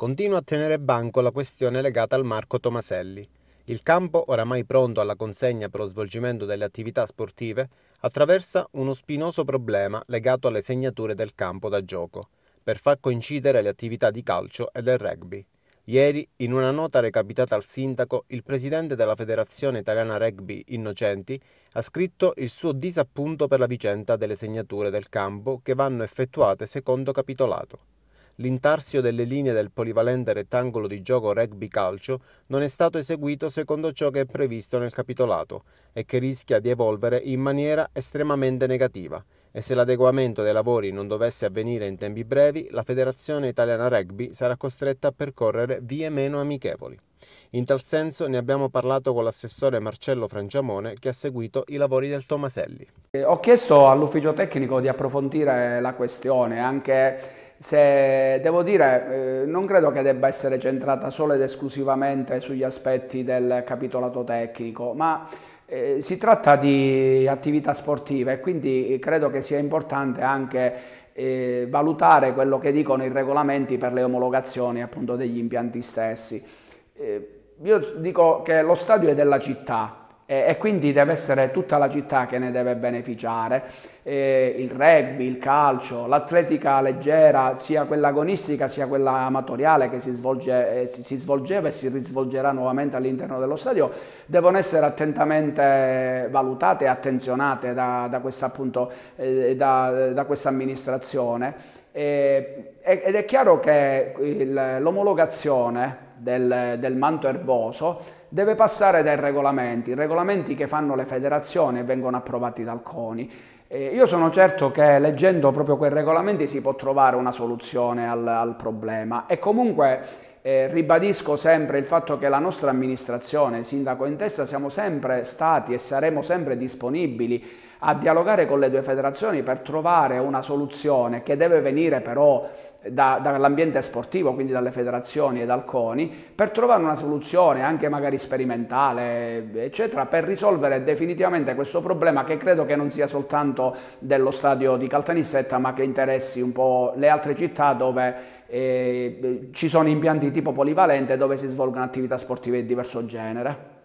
Continua a tenere banco la questione legata al Marco Tomaselli. Il campo, oramai pronto alla consegna per lo svolgimento delle attività sportive, attraversa uno spinoso problema legato alle segnature del campo da gioco, per far coincidere le attività di calcio e del rugby. Ieri, in una nota recapitata al sindaco, il presidente della Federazione Italiana Rugby Innocenti ha scritto il suo disappunto per la vicenda delle segnature del campo che vanno effettuate secondo capitolato l'intarsio delle linee del polivalente rettangolo di gioco rugby calcio non è stato eseguito secondo ciò che è previsto nel capitolato e che rischia di evolvere in maniera estremamente negativa e se l'adeguamento dei lavori non dovesse avvenire in tempi brevi, la Federazione Italiana Rugby sarà costretta a percorrere vie meno amichevoli. In tal senso ne abbiamo parlato con l'assessore Marcello Frangiamone che ha seguito i lavori del Tomaselli. Eh, ho chiesto all'ufficio tecnico di approfondire la questione, anche se devo dire, eh, non credo che debba essere centrata solo ed esclusivamente sugli aspetti del capitolato tecnico, ma eh, si tratta di attività sportive e quindi credo che sia importante anche eh, valutare quello che dicono i regolamenti per le omologazioni appunto degli impianti stessi. Eh, io dico che lo stadio è della città, e quindi deve essere tutta la città che ne deve beneficiare. Eh, il rugby, il calcio, l'atletica leggera, sia quella agonistica sia quella amatoriale che si, svolge, eh, si, si svolgeva e si risvolgerà nuovamente all'interno dello stadio, devono essere attentamente valutate e attenzionate da, da questa, appunto, eh, da, da questa amministrazione. ed è chiaro che l'omologazione del, del manto erboso deve passare dai regolamenti, regolamenti che fanno le federazioni e vengono approvati dal CONI. Eh, io sono certo che leggendo proprio quei regolamenti si può trovare una soluzione al, al problema e comunque eh, ribadisco sempre il fatto che la nostra amministrazione, sindaco in testa, siamo sempre stati e saremo sempre disponibili a dialogare con le due federazioni per trovare una soluzione che deve venire però da, dall'ambiente sportivo, quindi dalle federazioni e dal CONI, per trovare una soluzione anche magari sperimentale, eccetera, per risolvere definitivamente questo problema che credo che non sia soltanto dello stadio di Caltanissetta, ma che interessi un po' le altre città dove eh, ci sono impianti tipo polivalente dove si svolgono attività sportive di diverso genere.